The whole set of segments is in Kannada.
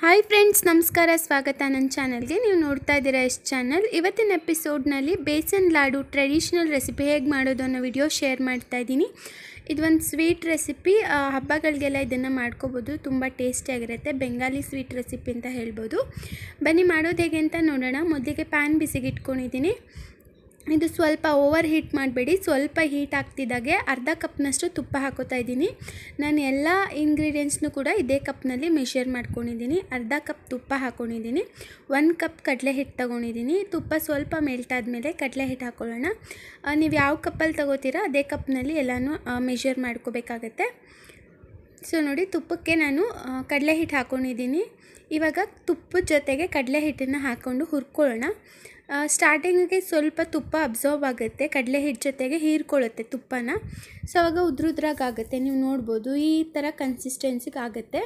ಹಾಯ್ ಫ್ರೆಂಡ್ಸ್ ನಮಸ್ಕಾರ ಸ್ವಾಗತ ನನ್ನ ಚಾನಲ್ಗೆ ನೀವು ನೋಡ್ತಾ ಇದ್ದೀರಾ ಎಷ್ಟು ಚಾನಲ್ ಇವತ್ತಿನ ಎಪಿಸೋಡ್ನಲ್ಲಿ ಬೇಸನ್ ಲಾಡು ಟ್ರೆಡಿಷ್ನಲ್ ರೆಸಿಪಿ ಹೇಗೆ ಮಾಡೋದು ಅನ್ನೋ ವಿಡಿಯೋ ಶೇರ್ ಮಾಡ್ತಾ ಇದ್ದೀನಿ ಇದೊಂದು ಸ್ವೀಟ್ ರೆಸಿಪಿ ಹಬ್ಬಗಳಿಗೆಲ್ಲ ಇದನ್ನು ಮಾಡ್ಕೋಬೋದು ತುಂಬ ಟೇಸ್ಟಿಯಾಗಿರುತ್ತೆ ಬೆಂಗಾಲಿ ಸ್ವೀಟ್ ರೆಸಿಪಿ ಅಂತ ಹೇಳ್ಬೋದು ಬನ್ನಿ ಮಾಡೋದು ಹೇಗೆ ಅಂತ ನೋಡೋಣ ಮೊದಲಿಗೆ ಪ್ಯಾನ್ ಬಿಸಿಗಿಟ್ಕೊಂಡಿದ್ದೀನಿ ಇದು ಸ್ವಲ್ಪ ಓವರ್ ಹೀಟ್ ಮಾಡಬೇಡಿ ಸ್ವಲ್ಪ ಹೀಟ್ ಆಗ್ತಿದ್ದಾಗೆ ಅರ್ಧ ಕಪ್ನಷ್ಟು ತುಪ್ಪ ಹಾಕೋತಾ ಇದ್ದೀನಿ ನಾನು ಎಲ್ಲ ಇಂಗ್ರೀಡಿಯೆಂಟ್ಸ್ನು ಕೂಡ ಇದೇ ಕಪ್ನಲ್ಲಿ ಮೆಷರ್ ಮಾಡ್ಕೊಂಡಿದ್ದೀನಿ ಅರ್ಧ ಕಪ್ ತುಪ್ಪ ಹಾಕ್ಕೊಂಡಿದ್ದೀನಿ ಒನ್ ಕಪ್ ಕಡಲೆ ಹಿಟ್ಟು ತೊಗೊಂಡಿದ್ದೀನಿ ತುಪ್ಪ ಸ್ವಲ್ಪ ಮೇಲೆ ಕಡಲೆ ಹಿಟ್ಟು ಹಾಕೊಳ್ಳೋಣ ನೀವು ಯಾವ ಕಪ್ಪಲ್ಲಿ ತೊಗೋತೀರಾ ಅದೇ ಕಪ್ನಲ್ಲಿ ಎಲ್ಲನೂ ಮೆಷರ್ ಮಾಡ್ಕೋಬೇಕಾಗತ್ತೆ ಸೊ ನೋಡಿ ತುಪ್ಪಕ್ಕೆ ನಾನು ಕಡಲೆ ಹಿಟ್ಟು ಹಾಕ್ಕೊಂಡಿದ್ದೀನಿ ಇವಾಗ ತುಪ್ಪದ ಜೊತೆಗೆ ಕಡಲೆ ಹಿಟ್ಟನ್ನು ಹಾಕ್ಕೊಂಡು ಹುರ್ಕೊಳ್ಳೋಣ ಸ್ಟಾರ್ಟಿಂಗಿಗೆ ಸ್ವಲ್ಪ ತುಪ್ಪ ಅಬ್ಸರ್ವ್ ಆಗುತ್ತೆ ಕಡಲೆ ಹಿಟ್ಟು ಜೊತೆಗೆ ಹೀರಿಕೊಳ್ಳುತ್ತೆ ತುಪ್ಪನ ಸೊ ಆವಾಗ ಉದುರು ನೀವು ನೋಡ್ಬೋದು ಈ ಥರ ಕನ್ಸಿಸ್ಟೆನ್ಸಿಗೆ ಆಗುತ್ತೆ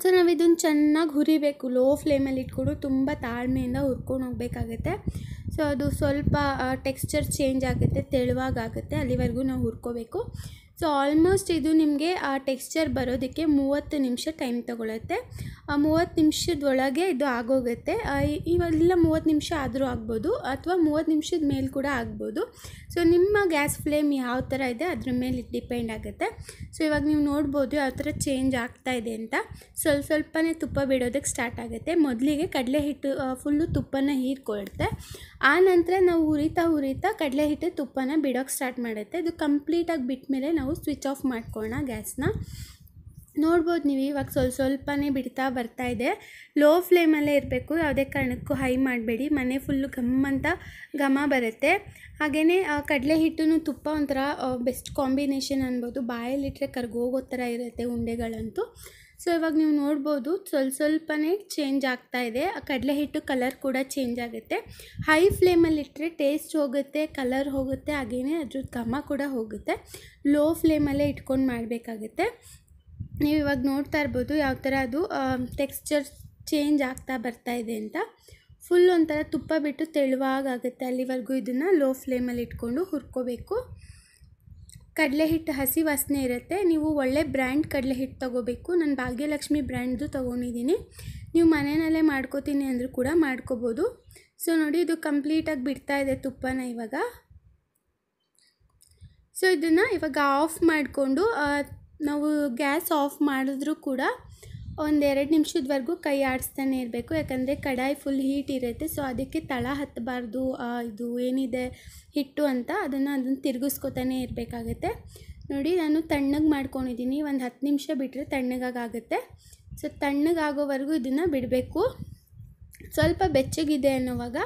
ಸೊ ನಾವು ಇದನ್ನು ಚೆನ್ನಾಗಿ ಹುರಿಬೇಕು ಲೋ ಫ್ಲೇಮಲ್ಲಿ ಇಟ್ಕೊಂಡು ತುಂಬ ತಾಳ್ಮೆಯಿಂದ ಹುರ್ಕೊಂಡು ಹೋಗಬೇಕಾಗತ್ತೆ ಸೊ ಅದು ಸ್ವಲ್ಪ ಟೆಕ್ಸ್ಚರ್ ಚೇಂಜ್ ಆಗುತ್ತೆ ತೆಳುವಾಗುತ್ತೆ ಅಲ್ಲಿವರೆಗೂ ನಾವು ಹುರ್ಕೋಬೇಕು ಸೊ ಆಲ್ಮೋಸ್ಟ್ ಇದು ನಿಮಗೆ ಆ ಟೆಕ್ಸ್ಚರ್ ಬರೋದಕ್ಕೆ ಮೂವತ್ತು ನಿಮಿಷ ಟೈಮ್ ತೊಗೊಳತ್ತೆ ಆ ಮೂವತ್ತು ನಿಮಿಷದೊಳಗೆ ಇದು ಆಗೋಗುತ್ತೆ ಇವೆಲ್ಲ ಮೂವತ್ತು ನಿಮಿಷ ಆದರೂ ಆಗ್ಬೋದು ಅಥವಾ ಮೂವತ್ತು ನಿಮಿಷದ ಮೇಲೆ ಕೂಡ ಆಗ್ಬೋದು ಸೊ ನಿಮ್ಮ ಗ್ಯಾಸ್ ಫ್ಲೇಮ್ ಯಾವ ಥರ ಇದೆ ಅದ್ರ ಮೇಲೆ ಡಿಪೆಂಡ್ ಆಗುತ್ತೆ ಸೊ ಇವಾಗ ನೀವು ನೋಡ್ಬೋದು ಯಾವ ಥರ ಚೇಂಜ್ ಆಗ್ತಾ ಇದೆ ಅಂತ ಸ್ವಲ್ಪ ಸ್ವಲ್ಪನೇ ತುಪ್ಪ ಬಿಡೋದಕ್ಕೆ ಸ್ಟಾರ್ಟ್ ಆಗುತ್ತೆ ಮೊದಲಿಗೆ ಕಡಲೆ ಹಿಟ್ಟು ಫುಲ್ಲು ತುಪ್ಪನ ಹೀರ್ಕೊಳ್ತೆ ಆ ನಂತರ ನಾವು ಹುರಿತಾ ಹುರಿತಾ ಕಡಲೆ ಹಿಟ್ಟು ತುಪ್ಪನ ಬಿಡೋಕ್ಕೆ ಸ್ಟಾರ್ಟ್ ಮಾಡುತ್ತೆ ಇದು ಕಂಪ್ಲೀಟಾಗಿ ಬಿಟ್ಟ ಮೇಲೆ ನಾವು ನಾವು ಸ್ವಿಚ್ ಆಫ್ ಮಾಡ್ಕೊಳ್ಳೋಣ ಗ್ಯಾಸ್ನ ನೋಡ್ಬೋದು ನೀವು ಇವಾಗ ಸ್ವಲ್ಪ ಸ್ವಲ್ಪನೇ ಬಿಡ್ತಾ ಬರ್ತಾ ಇದೆ ಲೋ ಫ್ಲೇಮಲ್ಲೇ ಇರಬೇಕು ಯಾವುದೇ ಕಾರಣಕ್ಕೂ ಹೈ ಮಾಡಬೇಡಿ ಮನೆ ಫುಲ್ಲು ಘಮ್ ಅಂತ ಘಮ ಬರುತ್ತೆ ಹಾಗೆಯೇ ಕಡಲೆ ಹಿಟ್ಟು ತುಪ್ಪ ಒಂಥರ ಬೆಸ್ಟ್ ಕಾಂಬಿನೇಷನ್ ಅನ್ಬೋದು ಬಾಯಲ್ಲಿಟ್ಟರೆ ಕರ್ಗೋಗೋ ಥರ ಇರುತ್ತೆ ಉಂಡೆಗಳಂತೂ ಸೊ ಇವಾಗ ನೀವು ನೋಡ್ಬೋದು ಸ್ವಲ್ಪ ಸ್ವಲ್ಪನೇ ಚೇಂಜ್ ಆಗ್ತಾ ಇದೆ ಆ ಕಡಲೆ ಹಿಟ್ಟು ಕಲರ್ ಕೂಡ ಚೇಂಜ್ ಆಗುತ್ತೆ ಹೈ ಫ್ಲೇಮಲ್ಲಿ ಇಟ್ಟರೆ ಟೇಸ್ಟ್ ಹೋಗುತ್ತೆ ಕಲರ್ ಹೋಗುತ್ತೆ ಹಾಗೇನೇ ಅದ್ರ ಘಮ ಕೂಡ ಹೋಗುತ್ತೆ ಲೋ ಫ್ಲೇಮಲ್ಲೇ ಇಟ್ಕೊಂಡು ಮಾಡಬೇಕಾಗುತ್ತೆ ನೀವು ಇವಾಗ ನೋಡ್ತಾ ಇರ್ಬೋದು ಯಾವ ಥರ ಅದು ಟೆಕ್ಸ್ಚರ್ ಚೇಂಜ್ ಆಗ್ತಾ ಬರ್ತಾ ಇದೆ ಅಂತ ಫುಲ್ ಒಂಥರ ತುಪ್ಪ ಬಿಟ್ಟು ತೆಳುವಾಗುತ್ತೆ ಅಲ್ಲಿವರೆಗೂ ಇದನ್ನು ಲೋ ಫ್ಲೇಮಲ್ಲಿ ಇಟ್ಕೊಂಡು ಹುರ್ಕೋಬೇಕು ಕಡಲೆ ಹಿಟ್ಟು ಹಸಿ ವಾಸನೆ ಇರುತ್ತೆ ನೀವು ಒಳ್ಳೆ ಬ್ರ್ಯಾಂಡ್ ಕಡಲೆ ಹಿಟ್ಟು ತೊಗೋಬೇಕು ನಾನು ಭಾಗ್ಯಲಕ್ಷ್ಮಿ ಬ್ರ್ಯಾಂಡ್ದು ತೊಗೊಂಡಿದ್ದೀನಿ ನೀವು ಮನೆಯಲ್ಲೇ ಮಾಡ್ಕೋತೀನಿ ಅಂದರೂ ಕೂಡ ಮಾಡ್ಕೋಬೋದು ಸೊ ನೋಡಿ ಇದು ಕಂಪ್ಲೀಟಾಗಿ ಬಿಡ್ತಾ ಇದೆ ತುಪ್ಪನ ಇವಾಗ ಸೊ ಇದನ್ನು ಇವಾಗ ಆಫ್ ಮಾಡಿಕೊಂಡು ನಾವು ಗ್ಯಾಸ್ ಆಫ್ ಮಾಡಿದ್ರೂ ಕೂಡ ಒಂದೆರಡು ನಿಮಿಷದವರೆಗೂ ಕೈ ಆಡಿಸ್ತಾನೆ ಇರಬೇಕು ಯಾಕಂದರೆ ಕಡಾಯಿ ಫುಲ್ ಹೀಟ್ ಇರುತ್ತೆ ಸೊ ಅದಕ್ಕೆ ತಳ ಹತ್ತಬಾರ್ದು ಇದು ಏನಿದೆ ಹಿಟ್ಟು ಅಂತ ಅದನ್ನು ಅದನ್ನು ತಿರುಗಿಸ್ಕೊತಾನೆ ಇರಬೇಕಾಗತ್ತೆ ನೋಡಿ ನಾನು ತಣ್ಣಗೆ ಮಾಡ್ಕೊಂಡಿದ್ದೀನಿ ಒಂದು ಹತ್ತು ನಿಮಿಷ ಬಿಟ್ಟರೆ ತಣ್ಣಗಾಗುತ್ತೆ ಸೊ ತಣ್ಣಗಾಗೋವರೆಗೂ ಇದನ್ನು ಬಿಡಬೇಕು ಸ್ವಲ್ಪ ಬೆಚ್ಚಗಿದೆ ಅನ್ನೋವಾಗ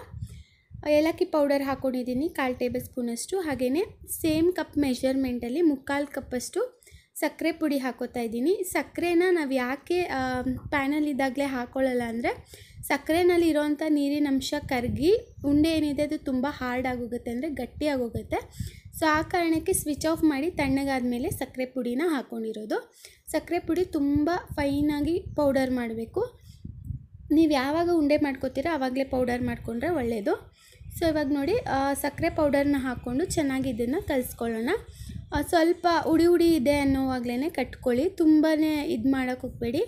ಏಲಕ್ಕಿ ಪೌಡರ್ ಹಾಕ್ಕೊಂಡಿದ್ದೀನಿ ಕಾಲು ಟೇಬಲ್ ಸ್ಪೂನಷ್ಟು ಹಾಗೆಯೇ ಸೇಮ್ ಕಪ್ ಮೆಷರ್ಮೆಂಟಲ್ಲಿ ಮುಕ್ಕಾಲು ಕಪ್ಪಷ್ಟು ಸಕ್ಕರೆ ಪುಡಿ ಹಾಕೋತಾ ಇದ್ದೀನಿ ಸಕ್ಕರೆನ ನಾವು ಯಾಕೆ ಪ್ಯಾನಲ್ಲಿದ್ದಾಗಲೇ ಹಾಕ್ಕೊಳ್ಳಲ್ಲ ಅಂದರೆ ಸಕ್ಕರೆನಲ್ಲಿ ಇರೋವಂಥ ನೀರಿನಂಶ ಕರಗಿ ಉಂಡೆ ಏನಿದೆ ಅದು ತುಂಬ ಹಾರ್ಡ್ ಆಗೋಗುತ್ತೆ ಅಂದರೆ ಗಟ್ಟಿಯಾಗೋಗುತ್ತೆ ಸೊ ಆ ಕಾರಣಕ್ಕೆ ಸ್ವಿಚ್ ಆಫ್ ಮಾಡಿ ತಣ್ಣಗಾದ ಮೇಲೆ ಸಕ್ಕರೆ ಪುಡಿನ ಹಾಕ್ಕೊಂಡಿರೋದು ಸಕ್ಕರೆ ಪುಡಿ ತುಂಬ ಫೈನಾಗಿ ಪೌಡರ್ ಮಾಡಬೇಕು ನೀವು ಯಾವಾಗ ಉಂಡೆ ಮಾಡ್ಕೋತೀರೋ ಆವಾಗಲೇ ಪೌಡರ್ ಮಾಡಿಕೊಂಡ್ರೆ ಒಳ್ಳೆಯದು ಸೊ ಇವಾಗ ನೋಡಿ ಸಕ್ಕರೆ ಪೌಡರ್ನ ಹಾಕ್ಕೊಂಡು ಚೆನ್ನಾಗಿ ಇದನ್ನು ಕಲಿಸ್ಕೊಳ್ಳೋಣ ಸ್ವಲ್ಪ ಉಡಿ ಉಡಿ ಇದೆ ಅನ್ನೋವಾಗಲೇ ಕಟ್ಕೊಳ್ಳಿ ತುಂಬಾ ಇದು ಹೋಗ್ಬೇಡಿ ಹೋಗಬೇಡಿ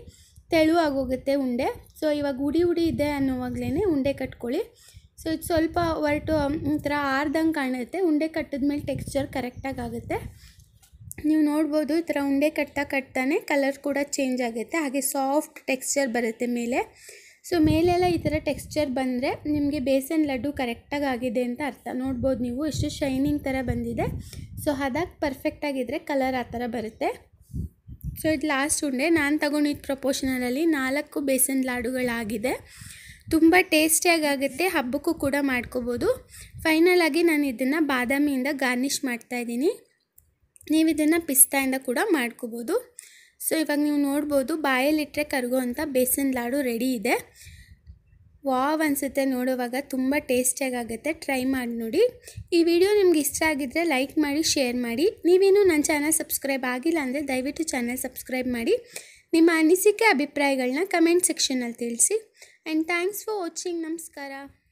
ತೆಳುವಾಗೋಗುತ್ತೆ ಉಂಡೆ ಸೊ ಇವಾಗ ಉಡಿ ಉಡಿ ಇದೆ ಅನ್ನೋವಾಗಲೇ ಉಂಡೆ ಕಟ್ಕೊಳ್ಳಿ ಸೊ ಇದು ಸ್ವಲ್ಪ ಹೊರಟು ಒಂಥರ ಆರ್ದಂಗೆ ಕಾಣುತ್ತೆ ಉಂಡೆ ಕಟ್ಟಿದ್ಮೇಲೆ ಟೆಕ್ಸ್ಚರ್ ಕರೆಕ್ಟಾಗಿ ಆಗುತ್ತೆ ನೀವು ನೋಡ್ಬೋದು ಈ ಥರ ಉಂಡೆ ಕಟ್ತಾ ಕಟ್ತಾನೆ ಕಲರ್ ಕೂಡ ಚೇಂಜ್ ಆಗುತ್ತೆ ಹಾಗೆ ಸಾಫ್ಟ್ ಟೆಕ್ಸ್ಚರ್ ಬರುತ್ತೆ ಮೇಲೆ ಸೊ ಮೇಲೆಲ್ಲ ಈ ಥರ ಟೆಕ್ಸ್ಚರ್ ಬಂದರೆ ನಿಮಗೆ ಬೇಸನ್ ಲಡ್ಡು ಕರೆಕ್ಟಾಗಿ ಆಗಿದೆ ಅಂತ ಅರ್ಥ ನೋಡ್ಬೋದು ನೀವು ಎಷ್ಟು ಶೈನಿಂಗ್ ಥರ ಬಂದಿದೆ ಸೊ ಹದಾಗಿ ಪರ್ಫೆಕ್ಟಾಗಿದ್ದರೆ ಕಲರ್ ಆ ಥರ ಬರುತ್ತೆ ಸೊ ಇದು ಲಾಸ್ಟ್ ಉಂಡೆ ನಾನು ತಗೊಂಡಿದ್ದ ಪ್ರೊಪೋಷನಲ್ಲಿ ನಾಲ್ಕು ಬೇಸನ್ ಲಾಡುಗಳಾಗಿದೆ ತುಂಬ ಟೇಸ್ಟಿಯಾಗುತ್ತೆ ಹಬ್ಬಕ್ಕೂ ಕೂಡ ಮಾಡ್ಕೋಬೋದು ಫೈನಲಾಗಿ ನಾನು ಇದನ್ನು ಬಾದಾಮಿಯಿಂದ ಗಾರ್ನಿಷ್ ಮಾಡ್ತಾಯಿದ್ದೀನಿ ನೀವು ಇದನ್ನು ಪಿಸ್ತಾಯಿಂದ ಕೂಡ ಮಾಡ್ಕೋಬೋದು ಸೊ ಇವಾಗ ನೀವು ನೋಡ್ಬೋದು ಬಾಯಲ್ಲಿಟ್ಟರೆ ಕರಗುವಂಥ ಬೇಸನ್ ಲಾಡು ರೆಡಿ ಇದೆ ವಾವ್ ಅನಿಸುತ್ತೆ ನೋಡುವಾಗ ತುಂಬ ಟೇಸ್ಟಿಯಾಗುತ್ತೆ ಟ್ರೈ ಮಾಡಿ ನೋಡಿ ಈ ವಿಡಿಯೋ ನಿಮ್ಗೆ ಇಷ್ಟ ಆಗಿದ್ದರೆ ಲೈಕ್ ಮಾಡಿ ಶೇರ್ ಮಾಡಿ ನೀವೇನು ನನ್ನ ಚಾನಲ್ ಸಬ್ಸ್ಕ್ರೈಬ್ ಆಗಿಲ್ಲ ಅಂದರೆ ದಯವಿಟ್ಟು ಚಾನಲ್ ಸಬ್ಸ್ಕ್ರೈಬ್ ಮಾಡಿ ನಿಮ್ಮ ಅನಿಸಿಕೆ ಅಭಿಪ್ರಾಯಗಳನ್ನ ಕಮೆಂಟ್ ಸೆಕ್ಷನಲ್ಲಿ ತಿಳಿಸಿ ಆ್ಯಂಡ್ ಥ್ಯಾಂಕ್ಸ್ ಫಾರ್ ವಾಚಿಂಗ್ ನಮಸ್ಕಾರ